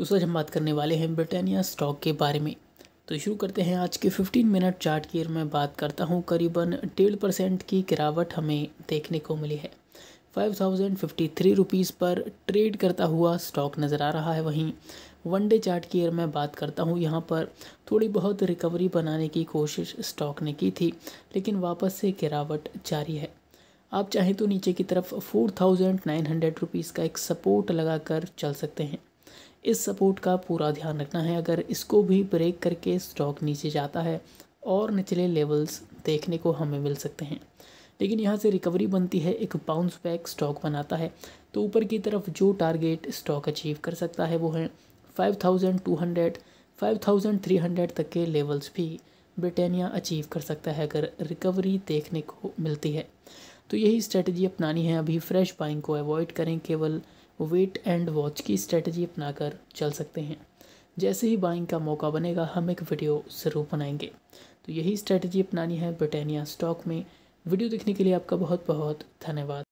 दोस्तों तो आज हम बात करने वाले हैं ब्रिटानिया स्टॉक के बारे में तो शुरू करते हैं आज के 15 मिनट चार्ट की मैं बात करता हूँ करीबन डेढ़ परसेंट की गिरावट हमें देखने को मिली है five thousand fifty three rupees पर ट्रेड करता हुआ स्टॉक नज़र आ रहा है वहीं वन डे चार्ट की मैं बात करता हूँ यहाँ पर थोड़ी बहुत रिकवरी बनाने की कोशिश स्टॉक ने की थी लेकिन वापस से गिरावट जारी है आप चाहें तो नीचे की तरफ four thousand nine hundred rupees का एक सपोर्ट लगाकर चल सकते हैं इस सपोर्ट का पूरा ध्यान रखना है अगर इसको भी ब्रेक करके स्टॉक नीचे जाता है और निचले लेवल्स देखने को हमें मिल सकते हैं लेकिन यहाँ से रिकवरी बनती है एक बाउंस बैक स्टॉक बनाता है तो ऊपर की तरफ जो टारगेट स्टॉक अचीव कर सकता है वो है 5200 5300 तक के लेवल्स भी ब्रिटानिया अचीव कर सकता है अगर रिकवरी देखने को मिलती है तो यही स्ट्रेटजी अपनानी है अभी फ्रेश बाइंग को अवॉइड करें केवल वेट एंड वॉच की स्ट्रेटजी अपनाकर चल सकते हैं जैसे ही बाइंग का मौका बनेगा हम एक वीडियो ज़रूर बनाएंगे तो यही स्ट्रेटजी अपनानी है ब्रिटानिया स्टॉक में वीडियो देखने के लिए आपका बहुत बहुत धन्यवाद